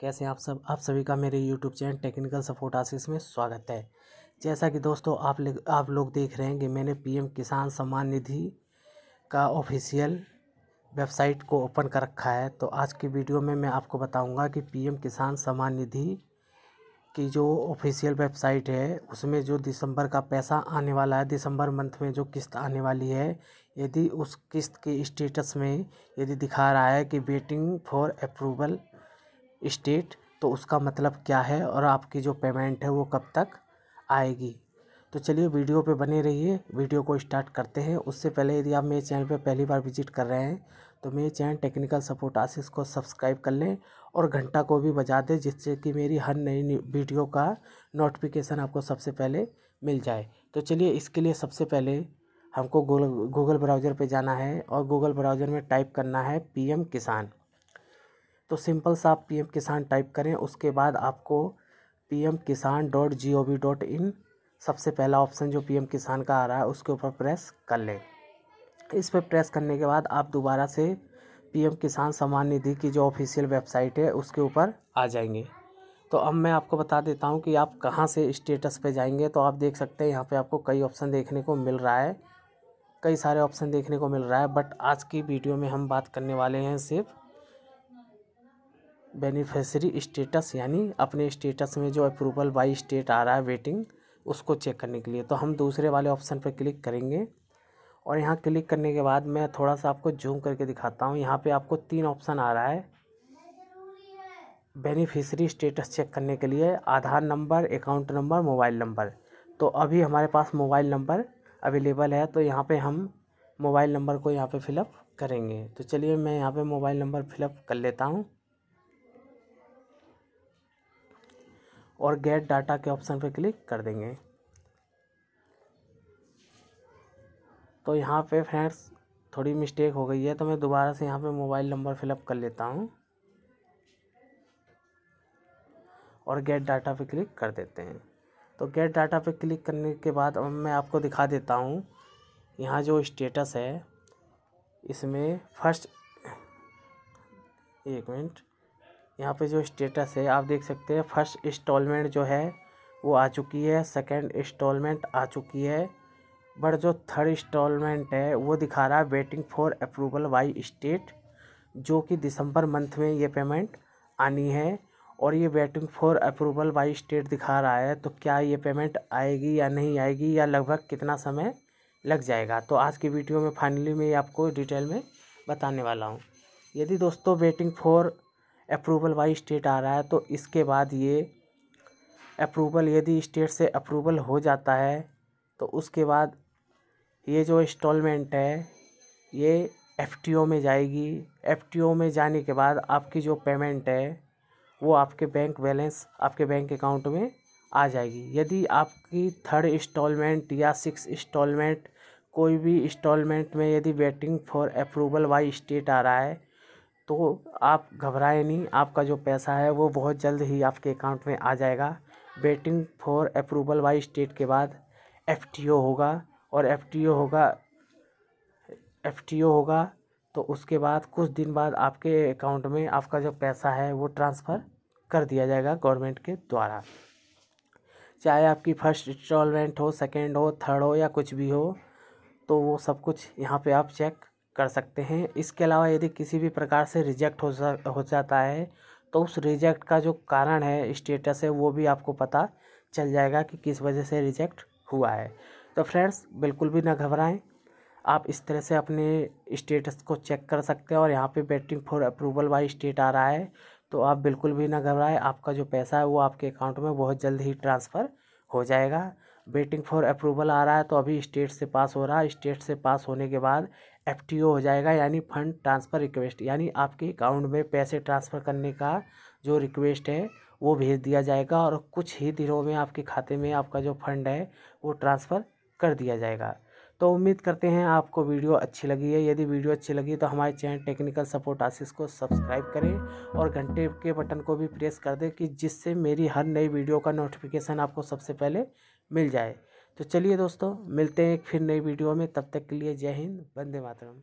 कैसे आप सब आप सभी का मेरे YouTube channel technical support Ashish में स्वागत है जैसा कि दोस्तों आप आप लोग देख रहे हैं कि मैंने पीएम किसान सम्मान निधि का ऑफिशियल वेबसाइट को ओपन कर रखा है तो आज की वीडियो में मैं आपको बताऊंगा कि पीएम किसान सम्मान निधि की जो ऑफिशियल वेबसाइट है उसमें जो दिसंबर का पैसा आने वाला है दिसंबर मंथ में जो किस्त आने वाली है यदि उस किस्त के स्टेटस में यदि दिखा रहा है कि वेटिंग फॉर अप्रूवल स्टेट तो उसका मतलब क्या है और आपकी जो पेमेंट है वो कब तक आएगी तो चलिए वीडियो पे बने रहिए वीडियो को स्टार्ट करते हैं उससे पहले यदि आप मेरे चैनल पे पहली बार विजिट कर रहे हैं तो मेरे चैनल टेक्निकल सपोर्ट आसिस को सब्सक्राइब कर लें और घंटा को भी बजा दें जिससे कि मेरी हर नई वीडियो का नोटिफिकेशन आपको सबसे पहले मिल जाए तो चलिए इसके लिए सबसे पहले हमको गूगल गूगल ब्राउज़र पर जाना है और गूगल ब्राउज़र में टाइप करना है पी किसान तो सिंपल सा आप पी किसान टाइप करें उसके बाद आपको P Kisan dot G O V dot in सबसे पहला ऑप्शन जो पी किसान का आ रहा है उसके ऊपर प्रेस कर लें इस पर प्रेस करने के बाद आप दोबारा से एम किसान सम्मान निधि की जो ऑफिशियल वेबसाइट है उसके ऊपर आ जाएंगे तो अब मैं आपको बता देता हूँ कि आप कहाँ से स्टेटस पे जाएंगे तो आप देख सकते हैं यहाँ पे आपको कई ऑप्शन देखने को मिल रहा है कई सारे ऑप्शन देखने को मिल रहा है बट आज की वीडियो में हम बात करने वाले हैं सिर्फ बेनिफिशरी स्टेटस यानी अपने स्टेटस में जो अप्रूवल बाई स्टेट आ रहा है वेटिंग उसको चेक करने के लिए तो हम दूसरे वाले ऑप्शन पर क्लिक करेंगे और यहाँ क्लिक करने के बाद मैं थोड़ा सा आपको जूम करके दिखाता हूँ यहाँ पे आपको तीन ऑप्शन आ रहा है बेनिफिशरी स्टेटस चेक करने के लिए Aadhaar number account number mobile number तो अभी हमारे पास मोबाइल नंबर अवेलेबल है तो यहाँ पे हम मोबाइल नंबर को यहाँ पे फिलअप करेंगे तो चलिए मैं यहाँ पे मोबाइल नंबर फिलअप कर लेता हूँ और गेट डाटा के ऑप्शन पर क्लिक कर देंगे तो यहाँ पे फ्रेंड्स थोड़ी मिस्टेक हो गई है तो मैं दोबारा से यहाँ पे मोबाइल नंबर फिलअप कर लेता हूँ और गेट डाटा पे क्लिक कर देते हैं तो गेट डाटा पे क्लिक करने के बाद अब मैं आपको दिखा देता हूँ यहाँ जो स्टेटस है इसमें फर्स्ट एक मिनट यहाँ पे जो स्टेटस है आप देख सकते हैं फर्स्ट इंस्टॉलमेंट जो है वो आ चुकी है सेकंड इंस्टॉलमेंट आ चुकी है बट जो थर्ड इंस्टॉलमेंट है वो दिखा रहा है waiting for approval by state जो कि दिसंबर मंथ में ये पेमेंट आनी है और ये waiting for approval by state दिखा रहा है तो क्या ये पेमेंट आएगी या नहीं आएगी या लगभग कितना समय लग जाएगा तो आज की वीडियो में फाइनली मैं आपको डिटेल में बताने वाला हूँ यदि दोस्तों waiting for approval by state आ रहा है तो इसके बाद ये अप्रूवल यदि स्टेट से अप्रूवल हो जाता है तो उसके बाद ये जो इंस्टॉलमेंट है ये एफ में जाएगी एफ में जाने के बाद आपकी जो पेमेंट है वो आपके बैंक बैलेंस आपके बैंक अकाउंट में आ जाएगी यदि आपकी थर्ड इंस्टॉलमेंट या सिक्स इंस्टॉलमेंट कोई भी इंस्टॉलमेंट में यदि waiting for approval by state आ रहा है तो आप घबराएं नहीं आपका जो पैसा है वो बहुत जल्द ही आपके अकाउंट में आ जाएगा waiting for approval by state के बाद एफ होगा और एफ होगा एफ होगा तो उसके बाद कुछ दिन बाद आपके अकाउंट में आपका जो पैसा है वो ट्रांसफ़र कर दिया जाएगा गवर्नमेंट के द्वारा चाहे आपकी फर्स्ट इंस्टॉलमेंट हो सेकेंड हो थर्ड हो या कुछ भी हो तो वो सब कुछ यहाँ पे आप चेक कर सकते हैं इसके अलावा यदि किसी भी प्रकार से रिजेक्ट हो जा हो जाता है तो उस रिजेक्ट का जो कारण है स्टेटस है वो भी आपको पता चल जाएगा कि किस वजह से रिजेक्ट हुआ है तो फ्रेंड्स बिल्कुल भी ना घबराएं आप इस तरह से अपने स्टेटस को चेक कर सकते हैं और यहाँ पे waiting for approval by state आ रहा है तो आप बिल्कुल भी ना घबराएं आपका जो पैसा है वो आपके अकाउंट में बहुत जल्द ही ट्रांसफ़र हो जाएगा वेटिंग फॉर अप्रूवल आ रहा है तो अभी स्टेट से पास हो रहा है स्टेट से पास होने के बाद एफ हो जाएगा यानी फंड ट्रांसफ़र रिक्वेस्ट यानी आपके अकाउंट में पैसे ट्रांसफ़र करने का जो रिक्वेस्ट है वो भेज दिया जाएगा और कुछ ही दिनों में आपके खाते में आपका जो फंड है वो ट्रांसफ़र कर दिया जाएगा तो उम्मीद करते हैं आपको वीडियो अच्छी लगी है यदि वीडियो अच्छी लगी तो हमारे चैनल टेक्निकल सपोर्ट आशीष को सब्सक्राइब करें और घंटे के बटन को भी प्रेस कर दें कि जिससे मेरी हर नई वीडियो का नोटिफिकेशन आपको सबसे पहले मिल जाए तो चलिए दोस्तों मिलते हैं एक फिर नई वीडियो में तब तक के लिए जय हिंद वंदे मातरम